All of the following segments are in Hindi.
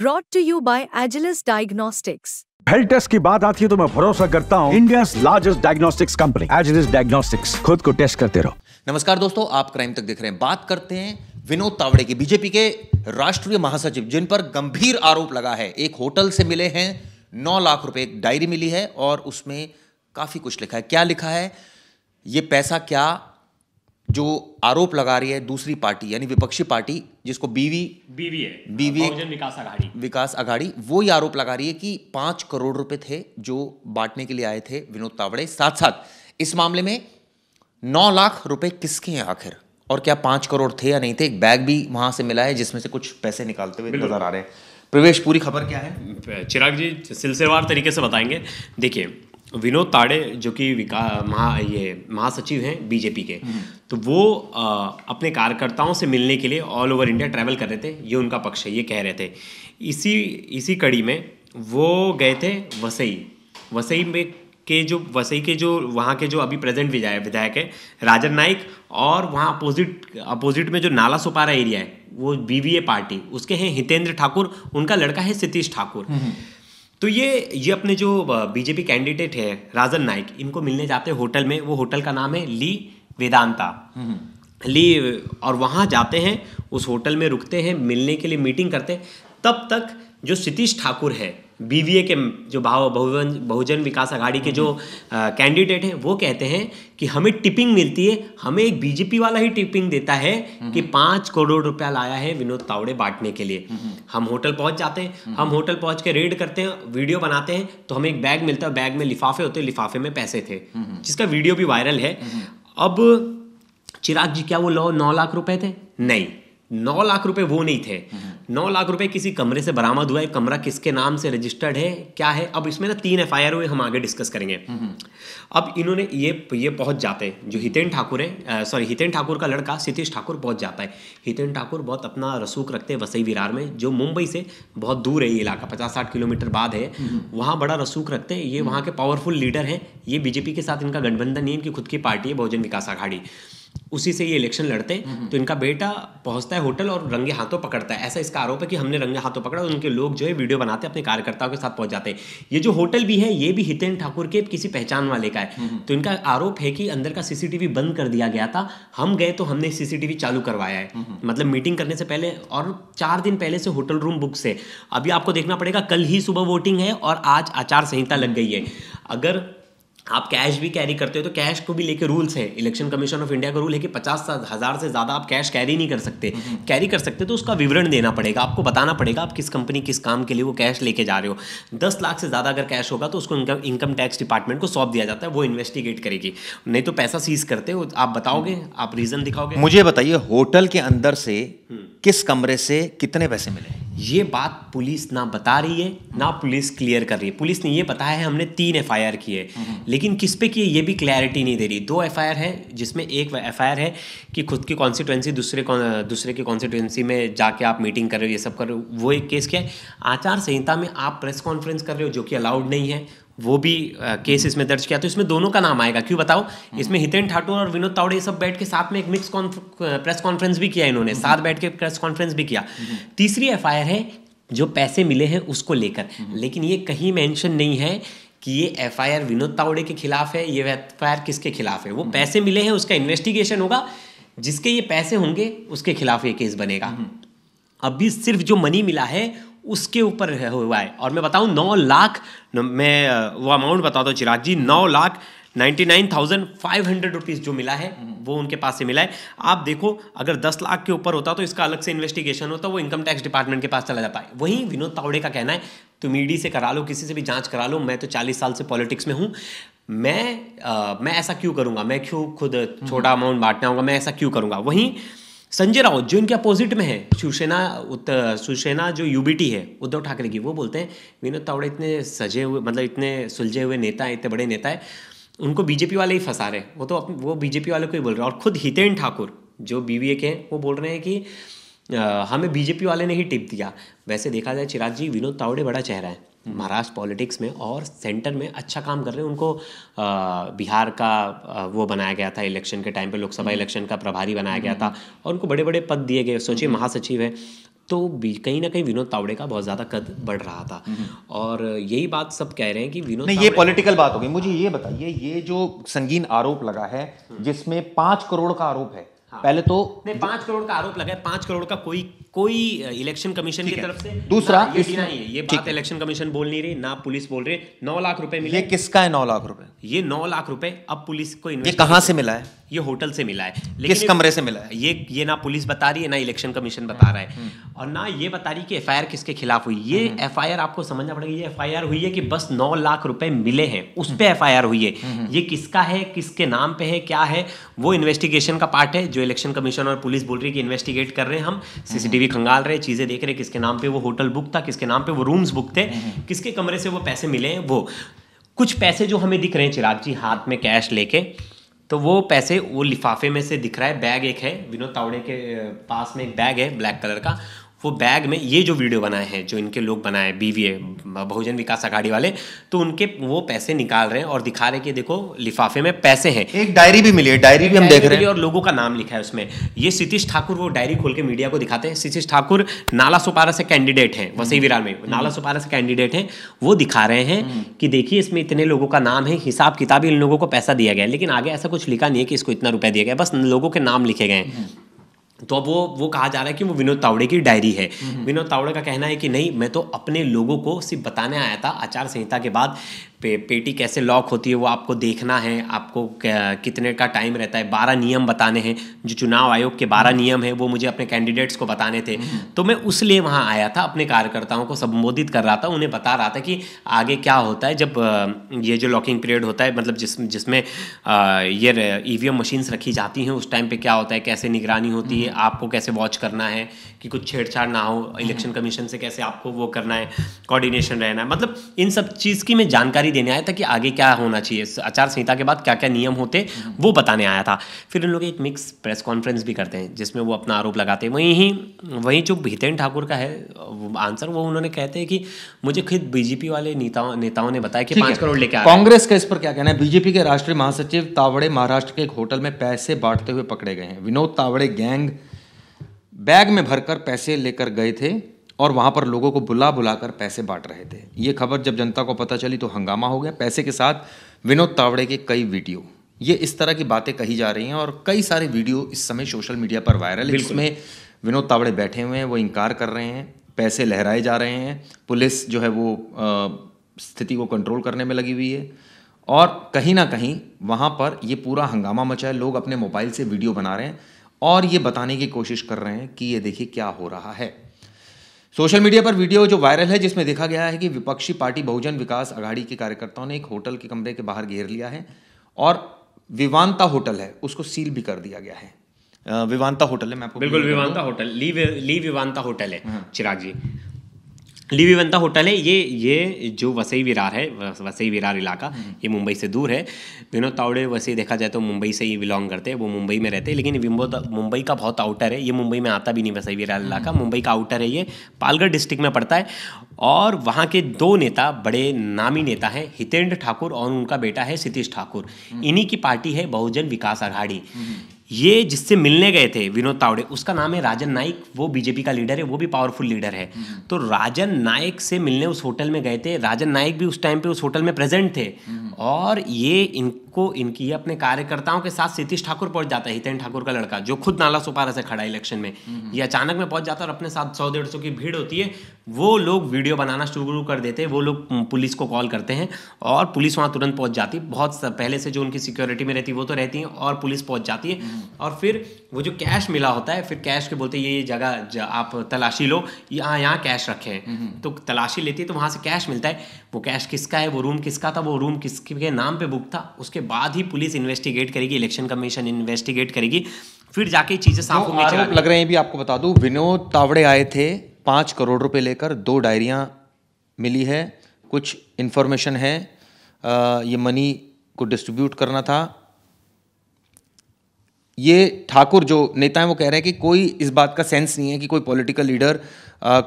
Broad to you by Agilus diagnostics health test की बात आती है तो मैं भरोसा करता हूँ India largest diagnostics company Agilus diagnostics खुद को टेस्ट करते रहो नमस्कार दोस्तों आप क्राइम तक देख रहे हैं बात करते हैं विनोद तावड़े की बीजेपी के राष्ट्रीय महासचिव जिन पर गंभीर आरोप लगा है एक होटल से मिले हैं नौ लाख रुपए डायरी मिली है और उसमें काफी कुछ लिखा है क्या लिखा है ये पैसा क्या जो आरोप लगा रही है दूसरी पार्टी यानी विपक्षी पार्टी जिसको बीवी बीवी है बीवी विकास अघाड़ी विकास अघाड़ी वो ये आरोप लगा रही है कि पांच करोड़ रुपए थे जो बांटने के लिए आए थे विनोद तावड़े साथ साथ इस मामले में नौ लाख रुपए किसके हैं आखिर और क्या पांच करोड़ थे या नहीं थे एक बैग भी वहां से मिला है जिसमें से कुछ पैसे निकालते हुए नजर आ रहे हैं प्रवेश पूरी खबर क्या है चिराग जी सिलसिलेवार तरीके से बताएंगे देखिए विनोद ताड़े जो कि विका महा ये महासचिव हैं बीजेपी के हम्म। तो वो आ, अपने कार्यकर्ताओं से मिलने के लिए ऑल ओवर इंडिया ट्रैवल कर रहे थे ये उनका पक्ष है ये कह रहे थे इसी इसी कड़ी में वो गए थे वसई वसई में के जो वसई के जो वहाँ के जो अभी प्रेजेंट विधायक विधायक है राजन नाइक और वहाँ अपोजिट अपोजिट में जो नाला सुपारा एरिया है वो बी पार्टी उसके हैं हितेंद्र ठाकुर उनका लड़का है सतीश ठाकुर हम्म। तो ये ये अपने जो बीजेपी कैंडिडेट है राजन नाइक इनको मिलने जाते हैं होटल में वो होटल का नाम है ली वेदांता हम्म। ली और वहाँ जाते हैं उस होटल में रुकते हैं मिलने के लिए मीटिंग करते हैं तब तक जो सतीश ठाकुर है बीवीए के जो भाव बहुजन बहुजन विकास अघाड़ी के जो कैंडिडेट हैं वो कहते हैं कि हमें टिपिंग मिलती है हमें एक बीजेपी वाला ही टिपिंग देता है कि हम्म। पाँच करोड़ रुपया लाया है विनोद तावड़े बांटने के लिए हम्म। हम होटल पहुंच जाते हैं हम हम्म। होटल पहुंच के रेड करते हैं वीडियो बनाते हैं तो हमें एक बैग मिलता है बैग में लिफाफे होते हैं लिफाफे में पैसे थे जिसका वीडियो भी वायरल है अब चिराग जी क्या वो लो नौ लाख रुपए थे नहीं नौ लाख रुपए वो नहीं थे हम्म। नौ लाख रुपए किसी कमरे से बरामद हुआ है कमरा किसके नाम से रजिस्टर्ड है क्या है अब इसमें ना तीन एफ आई हुए हम आगे डिस्कस करेंगे हम्म। अब इन्होंने ये ये पहुंच जाते जो हितेन ठाकुर है सॉरी हितेन ठाकुर का लड़का सितीश ठाकुर पहुंच जाता है हितेन ठाकुर बहुत अपना रसूख रखते हैं वसई विरार में जो मुंबई से बहुत दूर है ये इलाका पचास साठ किलोमीटर बाद है हम्म। वहाँ बड़ा रसूख रखते हैं ये वहाँ के पावरफुल लीडर हैं ये बीजेपी के साथ इनका गठबंधन नहीं इनकी खुद की पार्टी है बहुजन विकास आघाड़ी उसी से ये इलेक्शन लड़ते हैं हम्म, हम्म। तो इनका बेटा पहुंचता है होटल और रंगे हाथों पकड़ता है ऐसा इसका आरोप है कि हमने रंगे हाथों पकड़ा उनके लोग जो है वीडियो बनाते अपने कार्यकर्ताओं के साथ पहुंच जाते हैं ये जो होटल भी है ये भी हितेन ठाकुर के किसी पहचान वाले का है हम्म, तो इनका आरोप है कि अंदर का सीसीटीवी बंद कर दिया गया था हम गए तो हमने सीसीटीवी चालू करवाया है मतलब मीटिंग करने से पहले और चार दिन पहले से होटल रूम बुक से अभी आपको देखना पड़ेगा कल ही सुबह वोटिंग है और आज आचार संहिता लग गई है अगर आप कैश भी कैरी करते हो तो कैश को भी लेके रूल्स है इलेक्शन कमीशन ऑफ इंडिया का रूल है कि पचास हज़ार से ज़्यादा आप कैश कैरी नहीं कर सकते कैरी हम्म, हम्म। कर सकते तो उसका विवरण देना पड़ेगा आपको बताना पड़ेगा आप किस कंपनी किस काम के लिए वो कैश लेके जा रहे हो दस लाख से ज़्यादा अगर कैश होगा तो उसको इनकम इनकम टैक्स डिपार्टमेंट को सौंप दिया जाता है वो इन्वेस्टिगेट करेगी नहीं तो पैसा सीज करते हो आप बताओगे हम्म। आप रीज़न दिखाओगे मुझे बताइए होटल के अंदर से किस कमरे से कितने पैसे मिले ये बात पुलिस ना बता रही है ना पुलिस क्लियर कर रही है पुलिस ने ये बताया है हमने तीन एफ आई आर किए हम्म। लेकिन किस पे किए ये भी क्लैरिटी नहीं दे रही दो एफ आई आर है जिसमें एक एफ आई आर है कि खुद की कॉन्स्टिट्यूंसी दूसरे दूसरे की कॉन्स्टिट्यूंसी में जाके आप मीटिंग कर रहे हो ये सब कर रहे हो वो एक केस क्या है आचार संहिता में आप प्रेस कॉन्फ्रेंस कर रहे हो जो कि अलाउड नहीं है वो भी केस इसमें दर्ज किया तो इसमें दोनों का नाम आएगा क्यों बताओ हम्म। इसमें हितेन ठाकुर और विनोद तावड़े सब बैठ के साथ में एक मिक्स प्रेस कॉन्फ्रेंस भी किया इन्होंने हम्म। साथ बैठ के प्रेस कॉन्फ्रेंस भी किया हम्म। तीसरी एफ है जो पैसे मिले हैं उसको लेकर लेकिन ये कहीं मेंशन नहीं है कि ये एफ विनोद तावड़े के खिलाफ है ये एफ किसके खिलाफ है वो पैसे मिले हैं उसका इन्वेस्टिगेशन होगा जिसके ये पैसे होंगे उसके खिलाफ ये केस बनेगा अभी सिर्फ जो मनी मिला है उसके ऊपर हुआ है और मैं बताऊँ नौ लाख मैं वो अमाउंट बता दो चिराग जी नौ lakh ninety nine thousand five hundred rupees जो मिला है वो उनके पास से मिला है आप देखो अगर दस लाख के ऊपर होता तो इसका अलग से इन्वेस्टिगेशन होता वो इनकम टैक्स डिपार्टमेंट के पास चला जाता है वहीं विनोद तावड़े का कहना है तुम ईडी से करा लो किसी से भी जांच करा लो मैं तो चालीस साल से पॉलिटिक्स में हूँ मैं आ, मैं ऐसा क्यों करूँगा मैं क्यों खुद छोटा अमाउंट बांटना होगा मैं ऐसा क्यों करूँगा वहीं संजय राउत जो इनके अपोजिट में है शिवसेना शिवसेना जो यूबीटी है उद्धव ठाकरे की वो बोलते हैं विनोद तावड़े इतने सजे हुए मतलब इतने सुलझे हुए नेता हैं इतने बड़े नेता है उनको बीजेपी वाले ही फंसा रहे वो तो वो बीजेपी वाले को ही बोल रहे हैं और खुद हितेन ठाकुर जो बीवीए के हैं वो बोल रहे हैं कि आ, हमें बीजेपी वाले ने ही टिप दिया वैसे देखा जाए चिराग जी विनोद तावड़े बड़ा चेहरा है महाराष्ट्र पॉलिटिक्स में और सेंटर में अच्छा काम कर रहे हैं उनको बिहार का वो बनाया गया था इलेक्शन के टाइम पे लोकसभा हम्म। इलेक्शन का प्रभारी बनाया गया था हम्म। और उनको बड़े बड़े पद दिए गए सोचिए हम्म। महासचिव है तो कहीं ना कहीं विनोद तावड़े का बहुत ज़्यादा कद बढ़ रहा था और यही बात सब कह रहे हैं कि विनोद ये पॉलिटिकल बात हो गई मुझे ये बताइए ये जो संगीन आरोप लगा है जिसमें पाँच करोड़ का आरोप है हाँ। पहले तो नहीं पाँच करोड़ का आरोप लगा है पाँच करोड़ का कोई कोई इलेक्शन कमीशन की तरफ से दूसरा ये नहीं है ये बात इलेक्शन कमीशन बोल नहीं रही ना पुलिस बोल रही नौ लाख रुपए मिले ये किसका है नौ लाख रुपए ये नौ लाख रुपए अब पुलिस को ये कहाँ से मिला है ये होटल से मिला है लेकिन किस कमरे से मिला है ये ये ना पुलिस बता रही है ना इलेक्शन कमीशन बता हम्म, रहा है हम्म। और ना ये बता रही कि एफ किसके खिलाफ हुई ये हम्म, एफ आपको समझना पड़ेगा ये एफ हुई है कि बस नौ लाख रुपए मिले हैं उस पर एफ हुई है ये किसका है किसके नाम पे है क्या है वो इन्वेस्टिगेशन का पार्ट है जो इलेक्शन कमीशन और पुलिस बोल रही है कि इन्वेस्टिगेट कर रहे हैं हम सीसीटीवी टीवी खंगाल रहे चीज़ें देख रहे किसके नाम पे वो होटल बुक था किसके नाम पे वो रूम्स बुक थे हम्म, हम्म। किसके कमरे से वो पैसे मिले वो कुछ पैसे जो हमें दिख रहे हैं चिराग जी हाथ में कैश लेके तो वो पैसे वो लिफाफे में से दिख रहा है बैग एक है विनोद तावड़े के पास में एक बैग है ब्लैक कलर का वो बैग में ये जो वीडियो बनाए हैं जो इनके लोग बनाए बीवीए बहुजन विकास अघाड़ी वाले तो उनके वो पैसे निकाल रहे हैं और दिखा रहे हैं कि देखो लिफाफे में पैसे हैं एक डायरी भी मिली है डायरी भी हम देख रहे हैं और लोगों का नाम लिखा है उसमें ये सीतीश ठाकुर वो डायरी खोल के मीडिया को दिखाते हैं सीतीश ठाकुर नाला सुपारा से कैंडिडेट हैं वसई हम्म। विरार में नाला सुपारा से कैंडिडेट हैं वो दिखा रहे हैं हम्म। कि देखिए इसमें इतने लोगों का नाम है हिसाब किताब इन लोगों को पैसा दिया गया लेकिन आगे ऐसा कुछ लिखा नहीं है कि इसको इतना रुपया दिया गया बस लोगों के नाम लिखे गए हैं हम्म। तो अब वो वो कहा जा रहा है कि वो विनोद तावड़े की डायरी है हम्म। विनोद तावड़े का कहना है कि नहीं मैं तो अपने लोगों को सिर्फ बताने आया था आचार संहिता के बाद पे पेटी कैसे लॉक होती है वो आपको देखना है आपको कितने का टाइम रहता है बारह नियम बताने हैं जो चुनाव आयोग के बारह हम्म। नियम हैं वो मुझे अपने कैंडिडेट्स को बताने थे हम्म। तो मैं उस लिए वहाँ आया था अपने कार्यकर्ताओं को संबोधित कर रहा था उन्हें बता रहा था कि आगे क्या होता है जब ये जो लॉकिंग पीरियड होता है मतलब जिस जिसमें ये ई वी मशीन्स रखी जाती हैं उस टाइम पर क्या होता है कैसे निगरानी होती है हम्म। आपको कैसे वॉच करना है कि कुछ छेड़छाड़ ना हो इलेक्शन कमीशन से कैसे आपको वो करना है कोऑर्डिनेशन रहना है मतलब इन सब चीज़ की मैं जानकारी जानकारी देने आया था कि आगे क्या होना चाहिए आचार संहिता के बाद क्या क्या नियम होते वो बताने आया था फिर इन लोग एक मिक्स प्रेस कॉन्फ्रेंस भी करते हैं जिसमें वो अपना आरोप लगाते हैं वहीं ही वहीं जो भितेन ठाकुर का है आंसर वो उन्होंने कहते हैं कि मुझे खुद बीजेपी वाले नेताओं नेताओं ने बताया कि पाँच करोड़ लेके कांग्रेस का इस पर क्या कहना है बीजेपी के राष्ट्रीय महासचिव तावड़े महाराष्ट्र के एक होटल में पैसे बांटते हुए पकड़े गए हैं विनोद तावड़े गैंग बैग में भरकर पैसे लेकर गए थे और वहाँ पर लोगों को बुला बुला कर पैसे बांट रहे थे ये खबर जब जनता को पता चली तो हंगामा हो गया पैसे के साथ विनोद तावड़े के कई वीडियो ये इस तरह की बातें कही जा रही हैं और कई सारे वीडियो इस समय सोशल मीडिया पर वायरल है जिसमें विनोद तावड़े बैठे हुए हैं वो इनकार कर रहे हैं पैसे लहराए जा रहे हैं पुलिस जो है वो स्थिति को कंट्रोल करने में लगी हुई है और कहीं ना कहीं वहाँ पर ये पूरा हंगामा मचा है लोग अपने मोबाइल से वीडियो बना रहे हैं और ये बताने की कोशिश कर रहे हैं कि ये देखिए क्या हो रहा है सोशल मीडिया पर वीडियो जो वायरल है जिसमें देखा गया है कि विपक्षी पार्टी बहुजन विकास अघाड़ी के कार्यकर्ताओं ने एक होटल के कमरे के बाहर घेर लिया है और विवानता होटल है उसको सील भी कर दिया गया है विवानता होटल है मैं आपको बिल्कुल विवानता होटल ली विवानता होटल है हाँ। चिराग जी लिविवंता होटल है ये ये जो वसई विरार है वसई विरार इलाका हम्म। ये मुंबई से दूर है विनोद तावड़े वैसे देखा जाए तो मुंबई से ही बिलोंग करते हैं वो मुंबई में रहते हैं लेकिन विम्बो मुंबई का बहुत आउटर है ये मुंबई में आता भी नहीं वसई विरार हम्म। इलाका मुंबई का आउटर है ये पालगढ़ डिस्ट्रिक्ट में पड़ता है और वहाँ के दो नेता बड़े नामी नेता हैं हितेंद्र ठाकुर और उनका बेटा है सितीश ठाकुर हम्म। इन्हीं की पार्टी है बहुजन विकास आघाड़ी ये जिससे मिलने गए थे विनोद तावड़े उसका नाम है राजन नाइक वो बीजेपी का लीडर है वो भी पावरफुल लीडर है हम्म। तो राजन नाइक से मिलने उस होटल में गए थे राजन नाइक भी उस टाइम पे उस होटल में प्रेजेंट थे हम्म। और ये इन को इनकी अपने कार्यकर्ताओं के साथ सीतीश ठाकुर पहुंच जाता है हितेन ठाकुर का लड़का जो खुद नाला सुपारा से खड़ा इलेक्शन में हम्म। ये अचानक में पहुंच जाता है और अपने साथ सौ डेढ़ सौ की भीड़ होती है वो लोग वीडियो बनाना शुरू कर देते हैं वो लोग पुलिस को कॉल करते हैं और पुलिस वहाँ तुरंत पहुँच जाती बहुत पहले से जो उनकी सिक्योरिटी में रहती है वो तो रहती है और पुलिस पहुँच जाती है हम्म। और फिर वो जो कैश मिला होता है फिर कैश के बोलते ये जगह आप तलाशी लो यहाँ यहाँ कैश रखे हम्म। तो तलाशी लेती है तो वहाँ से कैश मिलता है वो कैश किसका है वो रूम किसका था वो रूम किसके नाम पे बुक था उसके बाद ही पुलिस इन्वेस्टिगेट करेगी इलेक्शन कमीशन इन्वेस्टिगेट करेगी फिर जाके चीजें साफ होंगी आरोप लग रहे हैं भी आपको बता दूं विनोद तावड़े आए थे पांच करोड़ रुपए लेकर दो डायरियाँ मिली है कुछ इंफॉर्मेशन है ये मनी को डिस्ट्रीब्यूट करना था ये ठाकुर जो नेता है वो कह रहे हैं कि कोई इस बात का सेंस नहीं है कि कोई पॉलिटिकल लीडर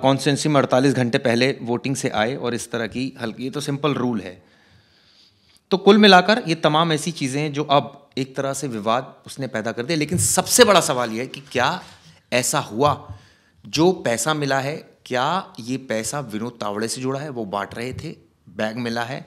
कॉन्स्टेंसी में अड़तालीस घंटे पहले वोटिंग से आए और इस तरह की हल्की ये तो सिंपल रूल है तो कुल मिलाकर ये तमाम ऐसी चीज़ें हैं जो अब एक तरह से विवाद उसने पैदा कर दिया लेकिन सबसे बड़ा सवाल यह है कि क्या ऐसा हुआ जो पैसा मिला है क्या ये पैसा विनोद तावड़े से जुड़ा है वो बांट रहे थे बैग मिला है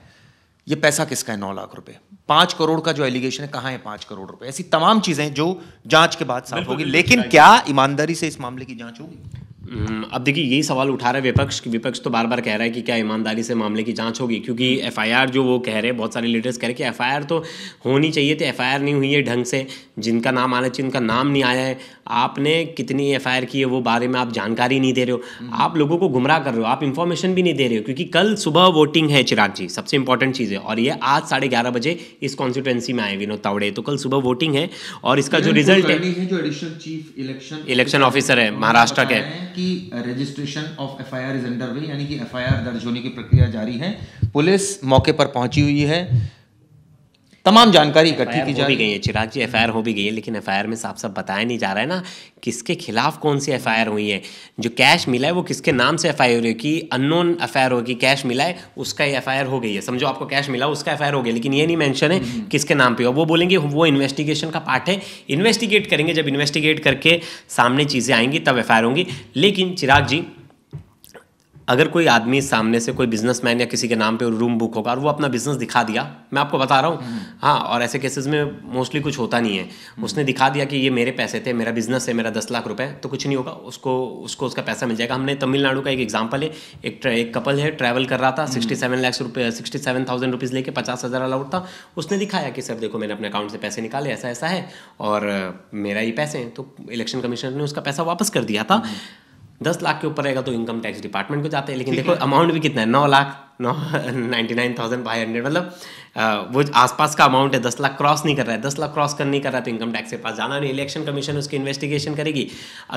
ये पैसा किसका है नौ लाख रुपए पांच करोड़ का जो एलिगेशन है कहाँ है पांच करोड़ रुपए ऐसी तमाम चीज़ें जो जांच के बाद साफ होगी लेकिन क्या ईमानदारी से इस मामले की जांच होगी हम्म, अब देखिए यही सवाल उठा रहा है विपक्ष विपक्ष तो बार बार कह रहा है कि क्या ईमानदारी से मामले की जांच होगी क्योंकि एफआईआर जो वो कह रहे हैं बहुत सारे लीडर्स कह रहे हैं कि एफआईआर तो होनी चाहिए थी एफआईआर नहीं हुई है ढंग से जिनका नाम आना चाहिए उनका नाम नहीं आया है आपने कितनी एफ की है वो बारे में आप जानकारी नहीं दे रहे हो हम्म। आप लोगों को गुमराह कर रहे हो आप इन्फॉर्मेशन भी नहीं दे रहे हो क्योंकि कल सुबह वोटिंग है चिराग जी सबसे इंपॉर्टेंट चीज़ है और ये आज साढ़े ग्यारह बजे इस कॉन्स्टिट्युएंसी में आए विनोद तावड़े तो कल सुबह वोटिंग है और इसका जो रिजल्ट है इलेक्शन ऑफिसर है महाराष्ट्र के कि registration of F I R is under way यानी कि एफ आई आर दर्ज होने की प्रक्रिया जारी है पुलिस मौके पर पहुंची हुई है तमाम जानकारी इकट्ठी की जा रही गई है चिराग जी एफ हो भी गई है लेकिन एफ में साफ साफ बताया नहीं जा रहा है ना किसके खिलाफ कौन सी एफ हुई है जो कैश मिला है वो किसके नाम से एफ हो रही है कि अननोन एफ होगी कैश मिला है उसका ही एफ हो गई है समझो आपको कैश मिला उसका एफ हो गया लेकिन ये नहीं मैंशन है हम्म, हम्म। किसके नाम पर हो वो बोलेंगे वो इन्वेस्टिगेशन का पार्ट है इन्वेस्टिगेट करेंगे जब इन्वेस्टिगेट करके सामने चीज़ें आएंगी तब एफ होंगी लेकिन चिराग जी अगर कोई आदमी सामने से कोई बिजनेसमैन या किसी के नाम पे रूम बुक होगा और वो अपना बिजनेस दिखा दिया मैं आपको बता रहा हूँ हम्म। हाँ और ऐसे केसेस में मोस्टली कुछ होता नहीं है हम्म। उसने दिखा दिया कि ये मेरे पैसे थे मेरा बिजनेस है मेरा दस लाख रुपए तो कुछ नहीं होगा उसको उसको उसका पैसा मिल जाएगा हमने तमिलनाडु का एक एग्जाम्पल है एक एक कपल है ट्रैवल कर रहा था सिक्सटी सेवन लैक्स रुपये सिक्सटी सेवन थाउजेंड रुपीज़ लेके पचास हज़ार अलाउड था उसने दिखाया कि सर देखो मैंने अपने अकाउंट से पैसे निकाले ऐसा ऐसा है और मेरा ये पैसे हैं तो इलेक्शन कमीशनर ने उसका पैसा वापस कर दिया था हम्म। दस लाख के ऊपर रहेगा तो इनकम टैक्स डिपार्टमेंट को जाते हैं लेकिन देखो अमाउंट भी कितना है नौ lakh ninety nine thousand five hundred मतलब वो आसपास का अमाउंट है दस लाख क्रॉस नहीं कर रहा है दस लाख क्रॉस कर नहीं कर रहा तो इनकम टैक्स के पास जाना नहीं इलेक्शन कमीशन उसकी इन्वेस्टिगेशन करेगी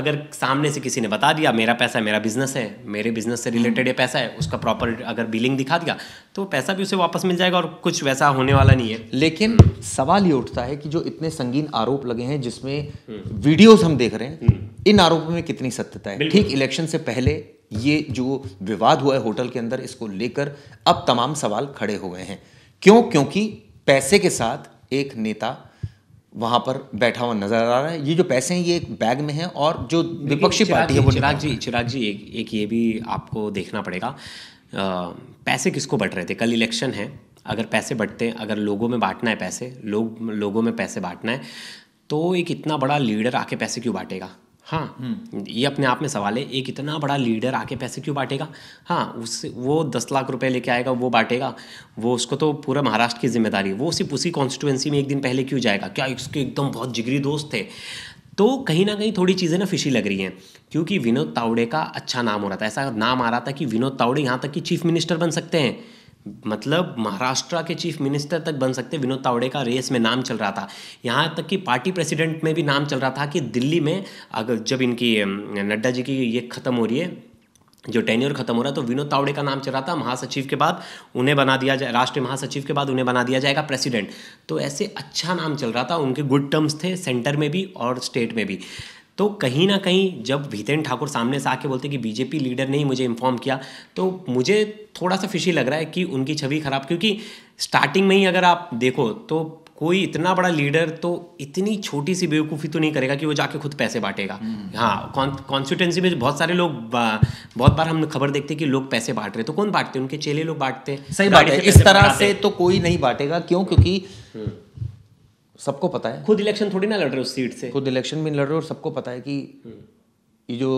अगर सामने से किसी ने बता दिया मेरा पैसा है मेरा बिजनेस है मेरे बिजनेस से रिलेटेड ये पैसा है उसका प्रॉपर अगर बिलिंग दिखा दिया तो पैसा भी उसे वापस मिल जाएगा और कुछ वैसा होने वाला नहीं है लेकिन सवाल ये उठता है कि जो इतने संगीन आरोप लगे हैं जिसमें वीडियोज हम्म। हम देख रहे हैं हम्म। इन आरोपों में कितनी सत्यता है ठीक इलेक्शन से पहले ये जो विवाद हुआ है होटल के अंदर इसको लेकर अब तमाम सवाल खड़े हो गए हैं क्यों क्योंकि पैसे के साथ एक नेता वहां पर बैठा हुआ नजर आ रहा है ये जो पैसे हैं ये एक बैग में है और जो विपक्षी पार्टी है वो चिराग जी चिराग जी एक, एक ये भी आपको देखना पड़ेगा आ, पैसे किसको बट रहे थे कल इलेक्शन है अगर पैसे बटते हैं अगर लोगों में बांटना है पैसे लोग लोगों में पैसे बांटना है तो एक इतना बड़ा लीडर आके पैसे क्यों बांटेगा हाँ ये अपने आप में सवाल है एक इतना बड़ा लीडर आके पैसे क्यों बांटेगा हाँ उससे वो दस लाख रुपए लेके आएगा वो बांटेगा वो उसको तो पूरा महाराष्ट्र की जिम्मेदारी है वो सिर्फ उसी कॉन्स्टिट्यूंसी में एक दिन पहले क्यों जाएगा क्या उसके एकदम बहुत जिगरी दोस्त थे तो कहीं ना कहीं थोड़ी चीज़ें ना फिशी लग रही हैं क्योंकि विनोद तावड़े का अच्छा नाम हो रहा था ऐसा नाम आ रहा था कि विनोद तावड़े यहाँ तक कि चीफ मिनिस्टर बन सकते हैं मतलब महाराष्ट्र के चीफ मिनिस्टर तक बन सकते विनोद तावड़े का रेस में नाम चल रहा था यहाँ तक कि पार्टी प्रेसिडेंट में भी नाम चल रहा था कि दिल्ली में अगर जब इनकी नड्डा जी की ये ख़त्म हो रही है जो टेन्योर खत्म हो रहा है तो विनोद तावड़े का नाम चल रहा था महासचिव के बाद उन्हें बना दिया जाए राष्ट्रीय महासचिव के बाद उन्हें बना दिया जाएगा प्रेसिडेंट तो ऐसे अच्छा नाम चल रहा था उनके गुड टर्म्स थे सेंटर में भी और स्टेट में भी तो कहीं ना कहीं जब भीतेन ठाकुर सामने से आके बोलते कि बीजेपी लीडर ने ही मुझे इन्फॉर्म किया तो मुझे थोड़ा सा फिशी लग रहा है कि उनकी छवि खराब क्योंकि स्टार्टिंग में ही अगर आप देखो तो कोई इतना बड़ा लीडर तो इतनी छोटी सी बेवकूफ़ी तो नहीं करेगा कि वो जाके खुद पैसे बांटेगा हम्म। हाँ कॉन्स्टिट्यूंसी में बहुत सारे लोग बहुत बार हम खबर देखते हैं कि लोग पैसे बांट रहे तो कौन बांटते हैं उनके चेले लोग बांटते हैं सही बात है इस तरह से तो कोई नहीं बांटेगा क्यों क्योंकि हम्म। सबको पता है खुद इलेक्शन थोड़ी ना लड़ रहे उस सीट से खुद इलेक्शन भी लड़ रहे और सबको पता है कि हम्म। ये जो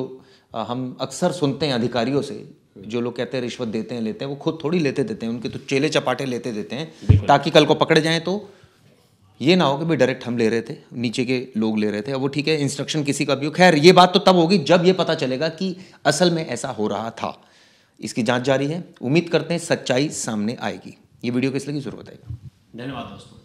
हम अक्सर सुनते हैं अधिकारियों से हम्म। जो लोग कहते हैं रिश्वत देते हैं लेते हैं वो खुद थोड़ी लेते देते हैं उनके तो चेले चपाटे लेते देते हैं ताकि कल को पकड़े जाएं तो ये ना हो कि भाई डायरेक्ट हम ले रहे थे नीचे के लोग ले रहे थे अब वो ठीक है इंस्ट्रक्शन किसी का भी हो खैर ये बात तो तब होगी जब ये पता चलेगा कि असल में ऐसा हो रहा था इसकी जांच जारी है उम्मीद करते हैं सच्चाई सामने आएगी ये वीडियो किस लगी जरूर बताएगा धन्यवाद दोस्तों